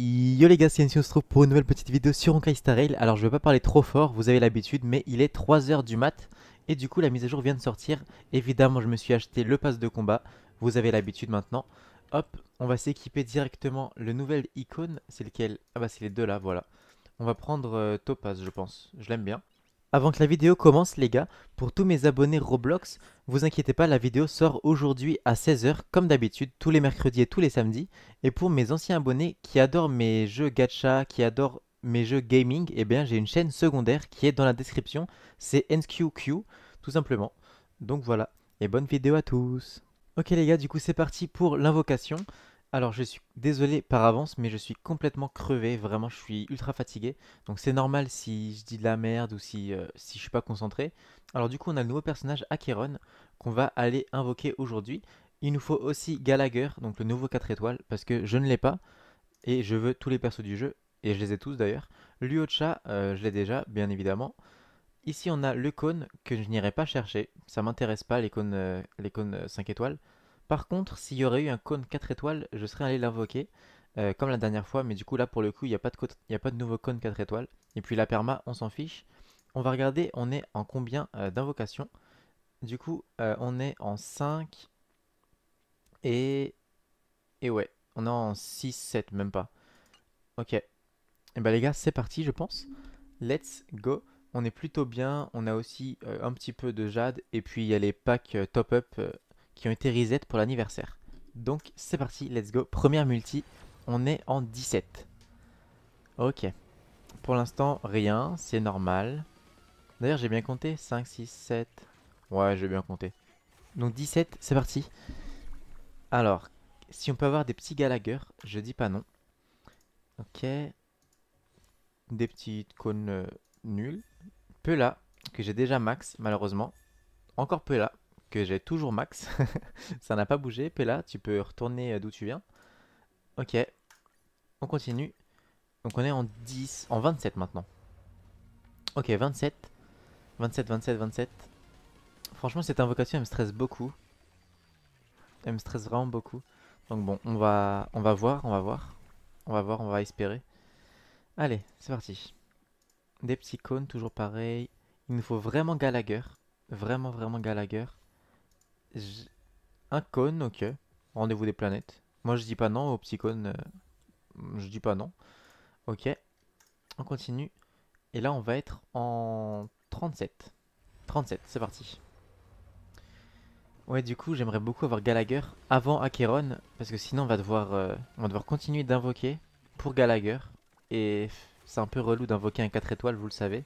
Yo les gars, c'est on se pour une nouvelle petite vidéo sur Honkai Star Rail. Alors je vais pas parler trop fort, vous avez l'habitude, mais il est 3h du mat. Et du coup la mise à jour vient de sortir. Évidemment je me suis acheté le pass de combat, vous avez l'habitude maintenant. Hop, on va s'équiper directement le nouvel icône, c'est lequel Ah bah c'est les deux là, voilà. On va prendre euh, Topaz je pense, je l'aime bien. Avant que la vidéo commence les gars, pour tous mes abonnés Roblox, vous inquiétez pas, la vidéo sort aujourd'hui à 16h comme d'habitude, tous les mercredis et tous les samedis. Et pour mes anciens abonnés qui adorent mes jeux gacha, qui adorent mes jeux gaming, eh bien j'ai une chaîne secondaire qui est dans la description, c'est NQQ, tout simplement. Donc voilà, et bonne vidéo à tous Ok les gars, du coup c'est parti pour l'invocation. Alors je suis désolé par avance, mais je suis complètement crevé, vraiment je suis ultra fatigué. Donc c'est normal si je dis de la merde ou si, euh, si je suis pas concentré. Alors du coup on a le nouveau personnage Acheron qu'on va aller invoquer aujourd'hui. Il nous faut aussi Gallagher, donc le nouveau 4 étoiles, parce que je ne l'ai pas. Et je veux tous les persos du jeu, et je les ai tous d'ailleurs. Luocha, euh, je l'ai déjà, bien évidemment. Ici on a le cône que je n'irai pas chercher, ça m'intéresse pas les euh, les cônes 5 étoiles. Par contre, s'il y aurait eu un cône 4 étoiles, je serais allé l'invoquer, euh, comme la dernière fois, mais du coup là pour le coup, il n'y a, pas de a pas de nouveau cône 4 étoiles. Et puis la perma, on s'en fiche. On va regarder, on est en combien euh, d'invocations. Du coup, euh, on est en 5 et... Et ouais, on est en 6, 7, même pas. Ok. Et eh bah ben, les gars, c'est parti, je pense. Let's go on est plutôt bien. On a aussi un petit peu de jade. Et puis il y a les packs top-up qui ont été reset pour l'anniversaire. Donc c'est parti, let's go. Première multi, on est en 17. Ok. Pour l'instant, rien, c'est normal. D'ailleurs, j'ai bien compté. 5, 6, 7. Ouais, j'ai bien compté. Donc 17, c'est parti. Alors, si on peut avoir des petits Gallagher, je dis pas non. Ok. Des petites cônes nuls. Euh, nulles. Peu là, que j'ai déjà max, malheureusement. Encore peu là que j'ai toujours max. ça n'a pas bougé. Pella, tu peux retourner euh, d'où tu viens. Ok. On continue. Donc on est en 10, en 27 maintenant. Ok, 27. 27, 27, 27. Franchement, cette invocation, elle me stresse beaucoup. Elle me stresse vraiment beaucoup. Donc bon, on va, on va voir, on va voir. On va voir, on va espérer. Allez, c'est parti. Des petits cônes, toujours pareil. Il nous faut vraiment Gallagher. Vraiment, vraiment Gallagher. Un cône, ok. Rendez-vous des planètes. Moi, je dis pas non au petit cône euh, je dis pas non. Ok. On continue. Et là, on va être en 37. 37, c'est parti. Ouais, du coup, j'aimerais beaucoup avoir Gallagher avant Acheron. Parce que sinon, on va devoir, euh, on va devoir continuer d'invoquer pour Gallagher. Et c'est un peu relou d'invoquer un 4 étoiles, vous le savez.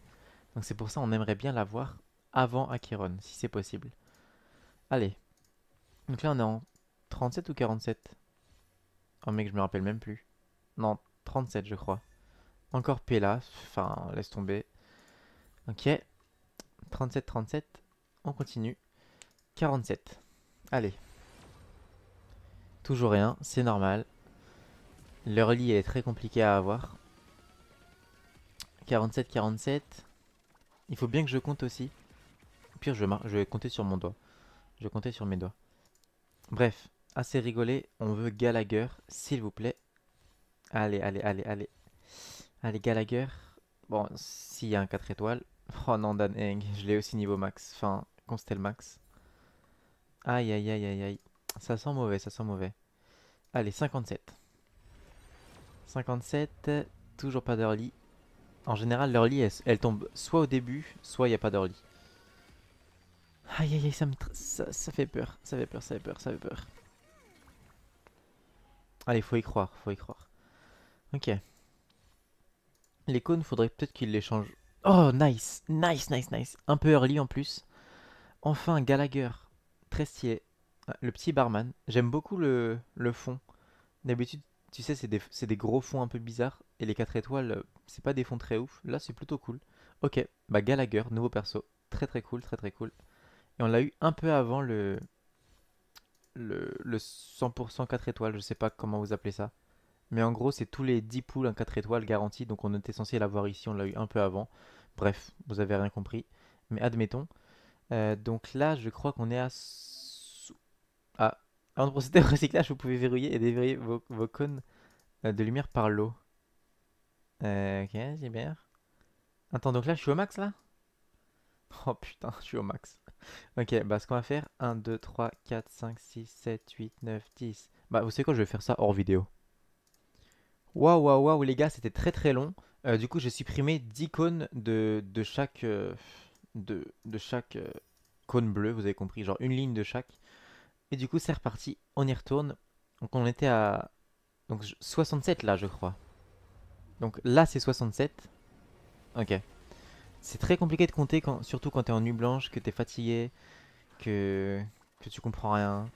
Donc c'est pour ça on aimerait bien l'avoir avant Acheron, si c'est possible. Allez. Donc là, on est en 37 ou 47 Oh mec, je me rappelle même plus. Non, 37 je crois. Encore là, enfin laisse tomber. Ok. 37, 37. On continue. 47. Allez. Toujours rien, c'est normal. Leur lit est très compliqué à avoir. 47, 47. Il faut bien que je compte aussi. Au pire, je, je vais compter sur mon doigt. Je comptais sur mes doigts. Bref, assez rigolé. On veut Gallagher, s'il vous plaît. Allez, allez, allez, allez. Allez, Gallagher. Bon, s'il y a un 4 étoiles. Oh non, Dan Heng, je l'ai aussi niveau max. Enfin, Constel max. Aïe, aïe, aïe, aïe, aïe. Ça sent mauvais, ça sent mauvais. Allez, 57. 57, toujours pas d'early. En général, l'early, elle, elle, tombe soit au début, soit il n'y a pas d'early. Aïe aïe aïe, ça, me ça, fait peur, ça fait peur, ça fait peur, ça fait peur. Allez, faut y croire, faut y croire. Ok. Les cônes, faudrait peut-être qu'ils les changent. Oh, nice, nice, nice, nice. Un peu early en plus. Enfin, Gallagher, Trestier. le petit barman, j'aime beaucoup le, fond. D'habitude, tu sais, c'est des, des, gros fonds un peu bizarres. Et les 4 étoiles, euh, c'est pas des fonds très ouf. Là, c'est plutôt cool. Ok, bah Gallagher, nouveau perso. Très très cool, très très cool. Et on l'a eu un peu avant le, le, le 100% 4 étoiles, je sais pas comment vous appelez ça. Mais en gros, c'est tous les 10 poules en 4 étoiles garanties, donc on était censé l'avoir ici, on l'a eu un peu avant. Bref, vous avez rien compris, mais admettons. Euh, donc là, je crois qu'on est à... Ah, avant de procéder au recyclage, vous pouvez verrouiller et déverrouiller vos, cônes euh, de lumière par l'eau. Euh, ok, ok, bien. Attends, donc là, je suis au max, là Oh putain, je suis au max. Ok, bah ce qu'on va faire, 1, 2, 3, 4, 5, 6, 7, 8, 9, 10. Bah vous savez quoi, je vais faire ça hors vidéo. Waouh, waouh, waouh, les gars, c'était très très long. Euh, du coup, j'ai supprimé 10 cônes de, de chaque, euh, de, chaque euh, cône bleu, vous avez compris, genre une ligne de chaque. Et du coup, c'est reparti, on y retourne. Donc on était à donc, 67 là, je crois. Donc là, c'est 67. Ok. C'est très compliqué de compter, quand, surtout quand t'es en nuit blanche, que t'es fatigué, que, tu comprends rien.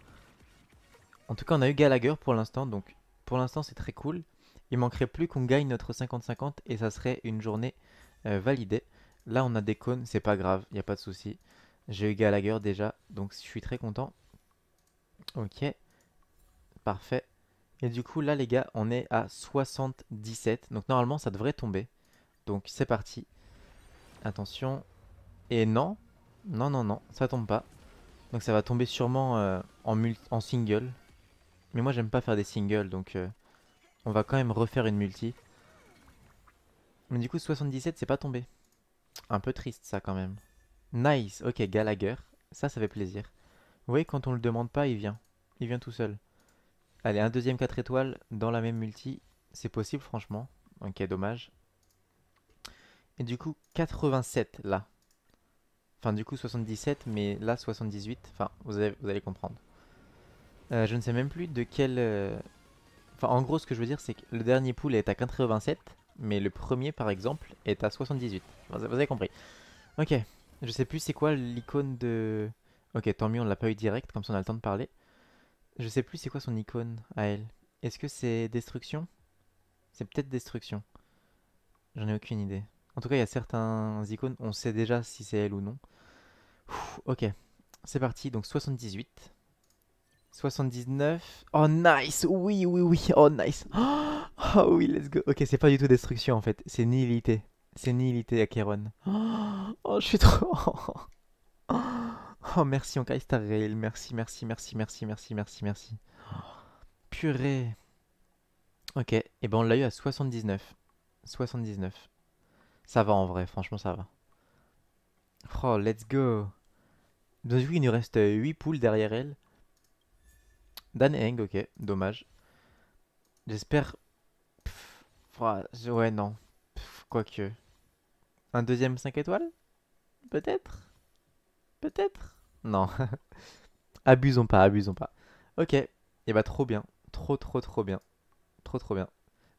En tout cas, on a eu Gallagher pour l'instant, donc pour l'instant c'est très cool. Il manquerait plus qu'on gagne notre 50-50 et ça serait une journée euh, validée. Là, on a des cônes, c'est pas grave, il a pas de souci. J'ai eu Gallagher déjà, donc je suis très content. Ok, parfait. Et du coup, là les gars, on est à 77, donc normalement ça devrait tomber. Donc c'est parti. Attention. Et non. Non, non, non. Ça tombe pas. Donc ça va tomber sûrement euh, en, en single. Mais moi j'aime pas faire des singles donc euh, on va quand même refaire une multi. Mais du coup 77 c'est pas tombé. Un peu triste ça quand même. Nice, ok Gallagher. Ça ça fait plaisir. Vous voyez quand on le demande pas il vient. Il vient tout seul. Allez un deuxième 4 étoiles dans la même multi. C'est possible franchement. Ok dommage. Et du coup, 87 là. Enfin, du coup, 77, mais là, 78. Enfin, vous, avez, vous allez comprendre. Euh, je ne sais même plus de quel... Euh, enfin, en gros, ce que je veux dire, c'est que le dernier pool est à 87, mais le premier, par exemple, est à 78. Vous avez compris. Ok, je sais plus c'est quoi l'icône de... Ok, tant mieux, on l'a pas eu direct, comme ça on a le temps de parler. Je sais plus c'est quoi son icône à elle. Est-ce que c'est destruction C'est peut-être destruction. J'en ai aucune idée. En tout cas, il y a certains icônes, on sait déjà si c'est elle ou non. ok, c'est parti, donc 78. 79. Oh nice, oui, oui, oui, oh nice. Oh oui, let's go. Ok, c'est pas du tout destruction en fait, c'est nihilité. C'est nihilité à Keron. Oh, je suis trop... Oh, merci on Star Rail, merci, merci, merci, merci, merci, merci, merci. Purée. Ok, et ben on l'a eu à 79. 79. Ça va en vrai, franchement ça va. Oh, let's go. Bien joué, il nous reste 8 poules derrière elle. Dan Heng, ok, dommage. J'espère... Ouais, non. Quoique... Un deuxième 5 étoiles Peut-être Peut-être Non. abusons pas, abusons pas. Ok, et eh bah ben, trop bien. Trop, trop, trop bien. Trop, trop bien.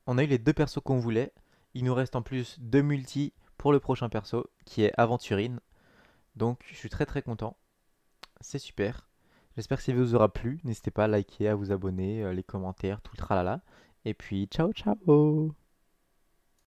On a eu les deux persos qu'on voulait. Il nous reste en plus deux multi pour le prochain perso qui est Aventurine. Donc je suis très très content. C'est super. J'espère que ça vous aura plu. N'hésitez pas à liker, à vous abonner, euh, les commentaires, tout le tralala. Et puis ciao ciao